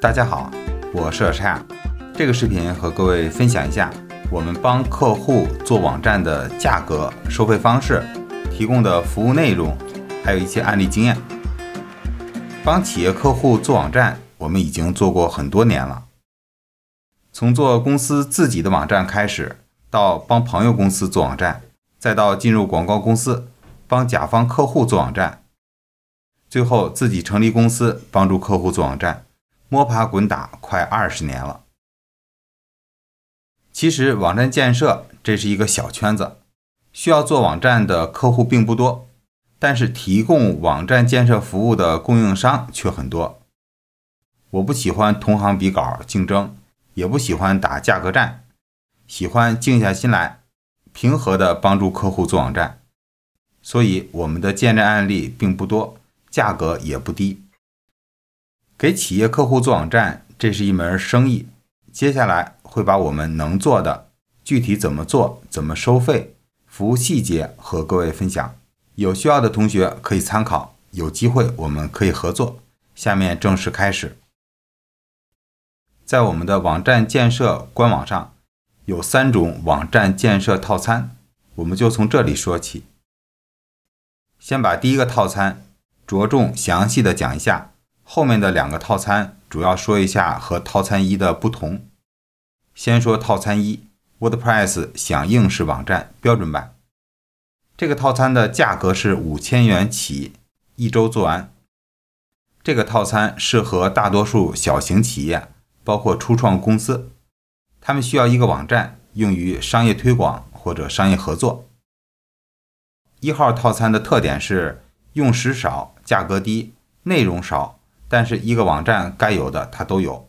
大家好，我是沙亚。这个视频和各位分享一下我们帮客户做网站的价格、收费方式、提供的服务内容，还有一些案例经验。帮企业客户做网站，我们已经做过很多年了。从做公司自己的网站开始，到帮朋友公司做网站，再到进入广告公司帮甲方客户做网站，最后自己成立公司帮助客户做网站。摸爬滚打快二十年了。其实网站建设这是一个小圈子，需要做网站的客户并不多，但是提供网站建设服务的供应商却很多。我不喜欢同行比稿竞争，也不喜欢打价格战，喜欢静下心来，平和的帮助客户做网站。所以我们的建站案例并不多，价格也不低。给企业客户做网站，这是一门生意。接下来会把我们能做的具体怎么做、怎么收费、服务细节和各位分享。有需要的同学可以参考，有机会我们可以合作。下面正式开始。在我们的网站建设官网上，有三种网站建设套餐，我们就从这里说起。先把第一个套餐着重详细的讲一下。后面的两个套餐主要说一下和套餐一的不同。先说套餐一，WordPress 响应式网站标准版，这个套餐的价格是五千元起，一周做完。这个套餐适合大多数小型企业，包括初创公司，他们需要一个网站用于商业推广或者商业合作。一号套餐的特点是用时少，价格低，内容少。但是一个网站该有的它都有，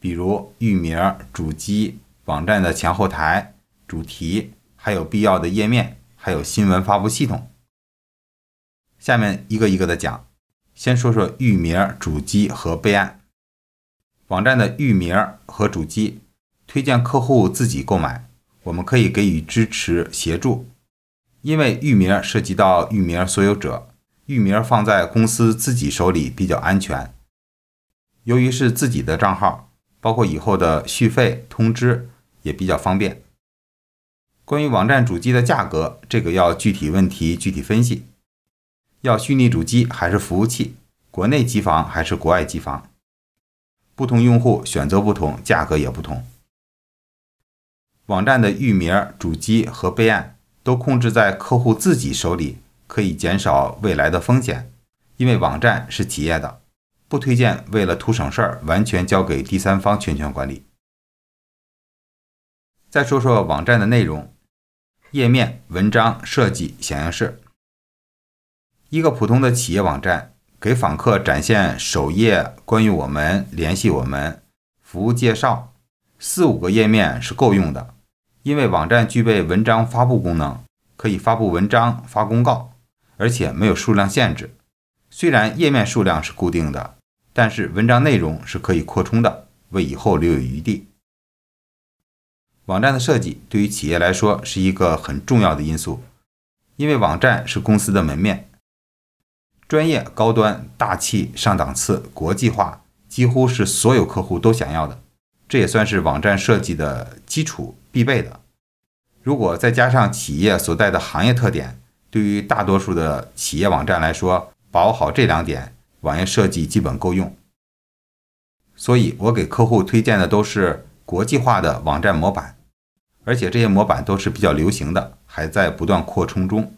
比如域名、主机、网站的前后台、主题，还有必要的页面，还有新闻发布系统。下面一个一个的讲，先说说域名、主机和备案。网站的域名和主机推荐客户自己购买，我们可以给予支持协助，因为域名涉及到域名所有者，域名放在公司自己手里比较安全。由于是自己的账号，包括以后的续费通知也比较方便。关于网站主机的价格，这个要具体问题具体分析，要虚拟主机还是服务器，国内机房还是国外机房，不同用户选择不同，价格也不同。网站的域名、主机和备案都控制在客户自己手里，可以减少未来的风险，因为网站是企业的。不推荐为了图省事儿，完全交给第三方全权管理。再说说网站的内容、页面、文章设计、响应式。一个普通的企业网站，给访客展现首页、关于我们、联系我们、服务介绍，四五个页面是够用的。因为网站具备文章发布功能，可以发布文章、发公告，而且没有数量限制。虽然页面数量是固定的。但是文章内容是可以扩充的，为以后留有余地。网站的设计对于企业来说是一个很重要的因素，因为网站是公司的门面，专业、高端、大气、上档次、国际化，几乎是所有客户都想要的，这也算是网站设计的基础必备的。如果再加上企业所在的行业特点，对于大多数的企业网站来说，把握好这两点。网页设计基本够用，所以我给客户推荐的都是国际化的网站模板，而且这些模板都是比较流行的，还在不断扩充中。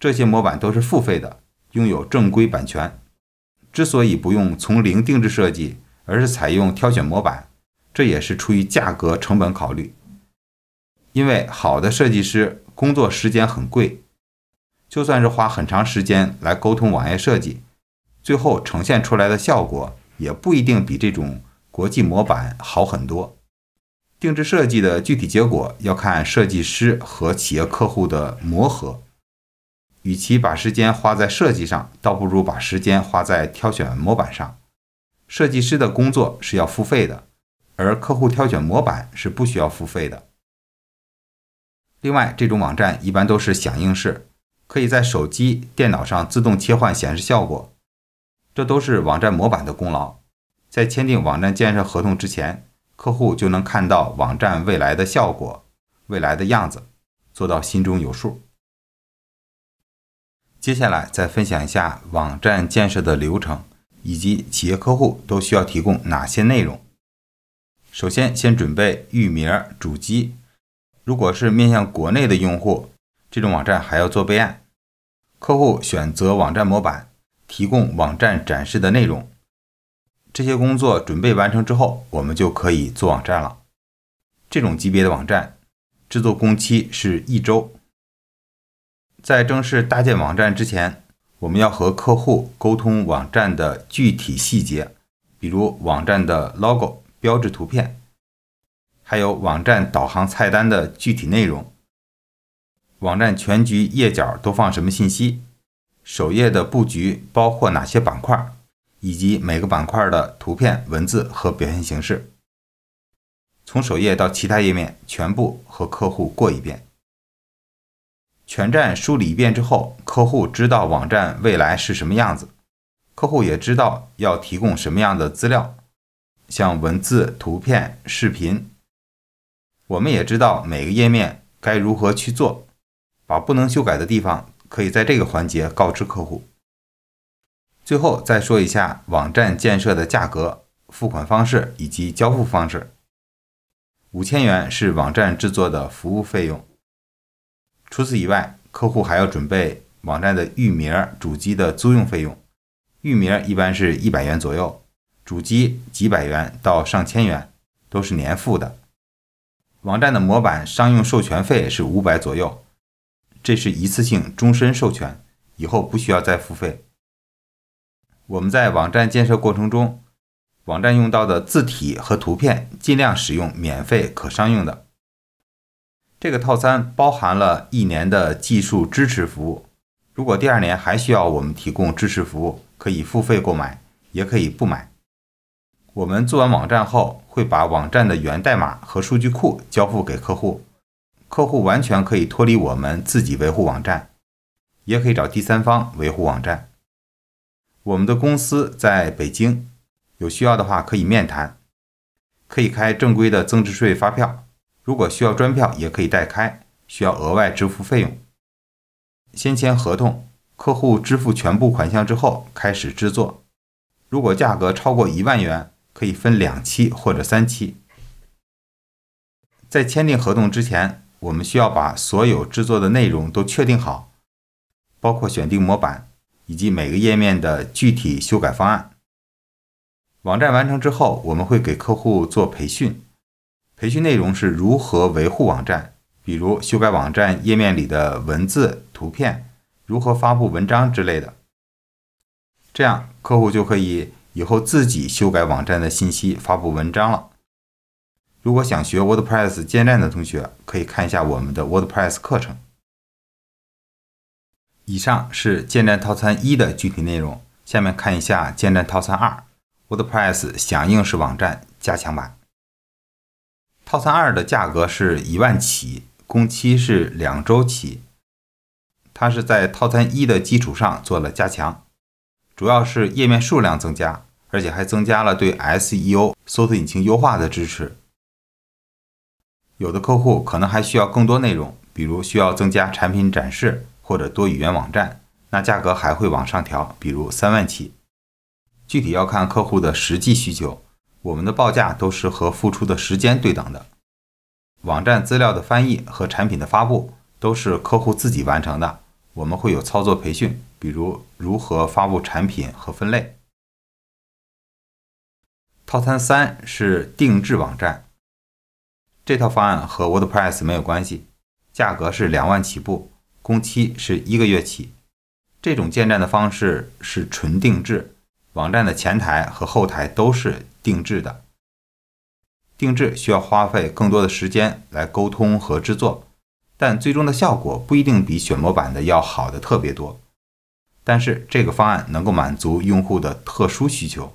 这些模板都是付费的，拥有正规版权。之所以不用从零定制设计，而是采用挑选模板，这也是出于价格成本考虑。因为好的设计师工作时间很贵，就算是花很长时间来沟通网页设计。最后呈现出来的效果也不一定比这种国际模板好很多。定制设计的具体结果要看设计师和企业客户的磨合。与其把时间花在设计上，倒不如把时间花在挑选模板上。设计师的工作是要付费的，而客户挑选模板是不需要付费的。另外，这种网站一般都是响应式，可以在手机、电脑上自动切换显示效果。这都是网站模板的功劳。在签订网站建设合同之前，客户就能看到网站未来的效果、未来的样子，做到心中有数。接下来再分享一下网站建设的流程，以及企业客户都需要提供哪些内容。首先，先准备域名、主机。如果是面向国内的用户，这种网站还要做备案。客户选择网站模板。提供网站展示的内容，这些工作准备完成之后，我们就可以做网站了。这种级别的网站制作工期是一周。在正式搭建网站之前，我们要和客户沟通网站的具体细节，比如网站的 logo 标志图片，还有网站导航菜单的具体内容，网站全局页角都放什么信息。首页的布局包括哪些板块，以及每个板块的图片、文字和表现形式。从首页到其他页面，全部和客户过一遍。全站梳理一遍之后，客户知道网站未来是什么样子，客户也知道要提供什么样的资料，像文字、图片、视频。我们也知道每个页面该如何去做，把不能修改的地方。可以在这个环节告知客户。最后再说一下网站建设的价格、付款方式以及交付方式。五千元是网站制作的服务费用。除此以外，客户还要准备网站的域名、主机的租用费用。域名一般是一百元左右，主机几百元到上千元，都是年付的。网站的模板商用授权费是五百左右。这是一次性终身授权，以后不需要再付费。我们在网站建设过程中，网站用到的字体和图片尽量使用免费可商用的。这个套餐包含了一年的技术支持服务，如果第二年还需要我们提供支持服务，可以付费购买，也可以不买。我们做完网站后，会把网站的源代码和数据库交付给客户。客户完全可以脱离我们自己维护网站，也可以找第三方维护网站。我们的公司在北京，有需要的话可以面谈，可以开正规的增值税发票。如果需要专票，也可以代开，需要额外支付费用。先签合同，客户支付全部款项之后开始制作。如果价格超过一万元，可以分两期或者三期。在签订合同之前。我们需要把所有制作的内容都确定好，包括选定模板以及每个页面的具体修改方案。网站完成之后，我们会给客户做培训，培训内容是如何维护网站，比如修改网站页面里的文字、图片，如何发布文章之类的。这样客户就可以以后自己修改网站的信息、发布文章了。如果想学 WordPress 建站的同学，可以看一下我们的 WordPress 课程。以上是建站套餐一的具体内容，下面看一下建站套餐二 ——WordPress 响应式网站加强版。套餐二的价格是一万起，工期是两周起。它是在套餐一的基础上做了加强，主要是页面数量增加，而且还增加了对 SEO 搜索引擎优化的支持。有的客户可能还需要更多内容，比如需要增加产品展示或者多语言网站，那价格还会往上调，比如三万起。具体要看客户的实际需求，我们的报价都是和付出的时间对等的。网站资料的翻译和产品的发布都是客户自己完成的，我们会有操作培训，比如如何发布产品和分类。套餐三是定制网站。这套方案和 WordPress 没有关系，价格是两万起步，工期是一个月起。这种建站的方式是纯定制，网站的前台和后台都是定制的。定制需要花费更多的时间来沟通和制作，但最终的效果不一定比选模板的要好的特别多。但是这个方案能够满足用户的特殊需求。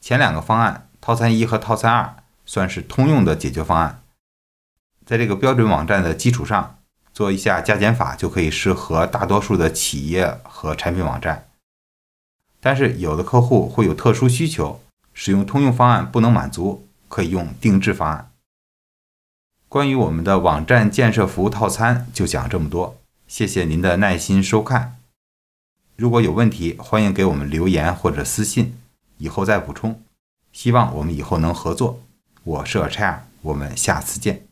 前两个方案，套餐一和套餐二。算是通用的解决方案，在这个标准网站的基础上做一下加减法，就可以适合大多数的企业和产品网站。但是有的客户会有特殊需求，使用通用方案不能满足，可以用定制方案。关于我们的网站建设服务套餐就讲这么多，谢谢您的耐心收看。如果有问题，欢迎给我们留言或者私信，以后再补充。希望我们以后能合作。我是拆耳，我们下次见。